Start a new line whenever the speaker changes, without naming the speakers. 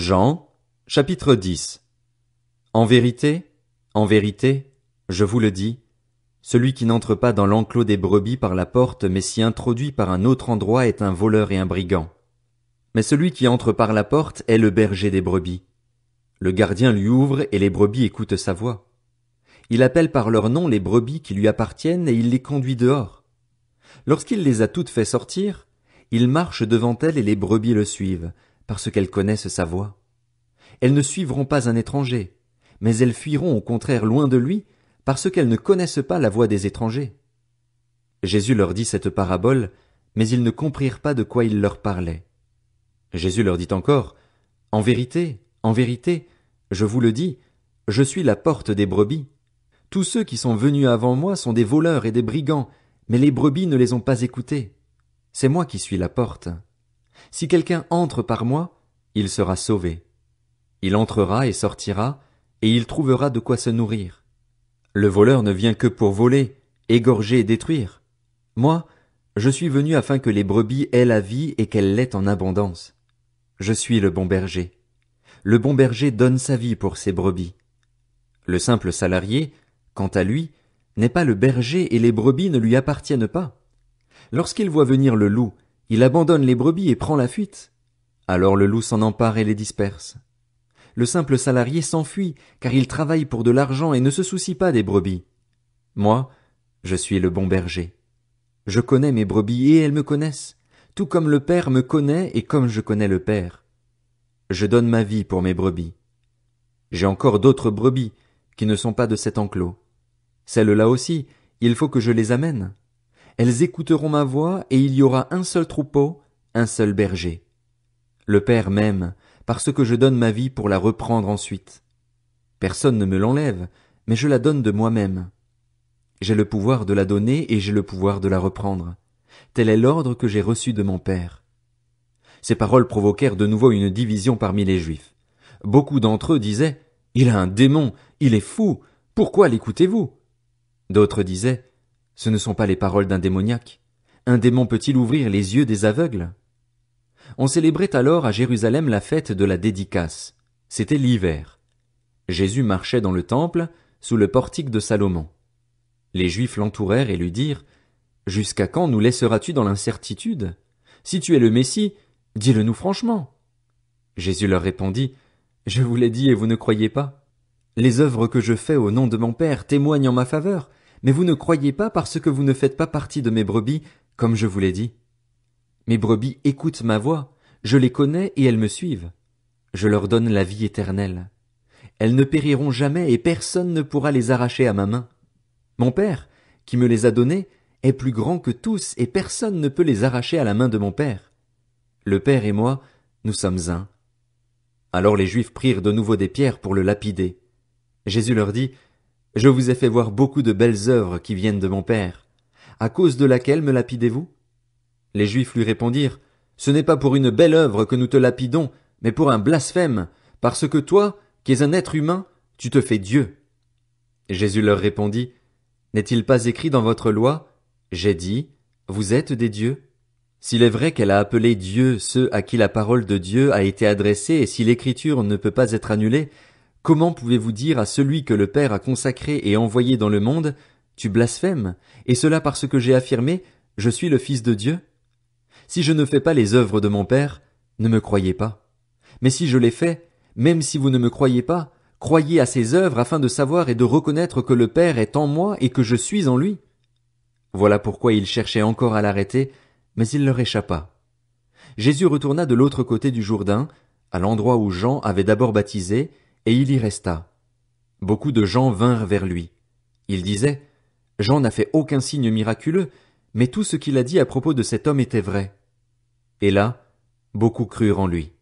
Jean, chapitre 10 En vérité, en vérité, je vous le dis, celui qui n'entre pas dans l'enclos des brebis par la porte mais s'y introduit par un autre endroit est un voleur et un brigand. Mais celui qui entre par la porte est le berger des brebis. Le gardien lui ouvre et les brebis écoutent sa voix. Il appelle par leur nom les brebis qui lui appartiennent et il les conduit dehors. Lorsqu'il les a toutes fait sortir, il marche devant elles et les brebis le suivent, parce qu'elles connaissent sa voix. Elles ne suivront pas un étranger, mais elles fuiront au contraire loin de lui, parce qu'elles ne connaissent pas la voix des étrangers. Jésus leur dit cette parabole, mais ils ne comprirent pas de quoi il leur parlait. Jésus leur dit encore, En vérité, en vérité, je vous le dis, je suis la porte des brebis. Tous ceux qui sont venus avant moi sont des voleurs et des brigands, mais les brebis ne les ont pas écoutés. C'est moi qui suis la porte. Si quelqu'un entre par moi, il sera sauvé. Il entrera et sortira, et il trouvera de quoi se nourrir. Le voleur ne vient que pour voler, égorger et détruire. Moi, je suis venu afin que les brebis aient la vie et qu'elles l'aient en abondance. Je suis le bon berger. Le bon berger donne sa vie pour ses brebis. Le simple salarié, quant à lui, n'est pas le berger et les brebis ne lui appartiennent pas. Lorsqu'il voit venir le loup il abandonne les brebis et prend la fuite. Alors le loup s'en empare et les disperse. Le simple salarié s'enfuit, car il travaille pour de l'argent et ne se soucie pas des brebis. Moi, je suis le bon berger. Je connais mes brebis et elles me connaissent, tout comme le Père me connaît et comme je connais le Père. Je donne ma vie pour mes brebis. J'ai encore d'autres brebis qui ne sont pas de cet enclos. Celles-là aussi, il faut que je les amène. Elles écouteront ma voix, et il y aura un seul troupeau, un seul berger. Le Père m'aime, parce que je donne ma vie pour la reprendre ensuite. Personne ne me l'enlève, mais je la donne de moi-même. J'ai le pouvoir de la donner et j'ai le pouvoir de la reprendre. Tel est l'ordre que j'ai reçu de mon Père. Ces paroles provoquèrent de nouveau une division parmi les Juifs. Beaucoup d'entre eux disaient Il a un démon, il est fou, pourquoi l'écoutez-vous D'autres disaient ce ne sont pas les paroles d'un démoniaque. Un démon peut-il ouvrir les yeux des aveugles? On célébrait alors à Jérusalem la fête de la dédicace. C'était l'hiver. Jésus marchait dans le temple, sous le portique de Salomon. Les Juifs l'entourèrent et lui dirent, Jusqu'à quand nous laisseras-tu dans l'incertitude? Si tu es le Messie, dis-le nous franchement. Jésus leur répondit, Je vous l'ai dit et vous ne croyez pas. Les œuvres que je fais au nom de mon Père témoignent en ma faveur, mais vous ne croyez pas parce que vous ne faites pas partie de mes brebis, comme je vous l'ai dit. Mes brebis écoutent ma voix, je les connais et elles me suivent. Je leur donne la vie éternelle. Elles ne périront jamais et personne ne pourra les arracher à ma main. Mon Père, qui me les a données, est plus grand que tous et personne ne peut les arracher à la main de mon Père. Le Père et moi, nous sommes un. Alors les Juifs prirent de nouveau des pierres pour le lapider. Jésus leur dit, je vous ai fait voir beaucoup de belles œuvres qui viennent de mon père. À cause de laquelle me lapidez-vous? Les Juifs lui répondirent, Ce n'est pas pour une belle œuvre que nous te lapidons, mais pour un blasphème, parce que toi, qui es un être humain, tu te fais Dieu. Jésus leur répondit, N'est-il pas écrit dans votre loi, J'ai dit, Vous êtes des dieux? S'il est vrai qu'elle a appelé Dieu ceux à qui la parole de Dieu a été adressée, et si l'écriture ne peut pas être annulée, Comment pouvez-vous dire à celui que le Père a consacré et envoyé dans le monde, Tu blasphèmes, et cela parce que j'ai affirmé, Je suis le Fils de Dieu? Si je ne fais pas les œuvres de mon Père, ne me croyez pas. Mais si je les fais, même si vous ne me croyez pas, croyez à ses œuvres afin de savoir et de reconnaître que le Père est en moi et que je suis en lui. Voilà pourquoi il cherchait encore à l'arrêter, mais il leur échappa. Jésus retourna de l'autre côté du Jourdain, à l'endroit où Jean avait d'abord baptisé, et il y resta. Beaucoup de gens vinrent vers lui. Ils disaient, Jean n'a fait aucun signe miraculeux, mais tout ce qu'il a dit à propos de cet homme était vrai. Et là, beaucoup crurent en lui.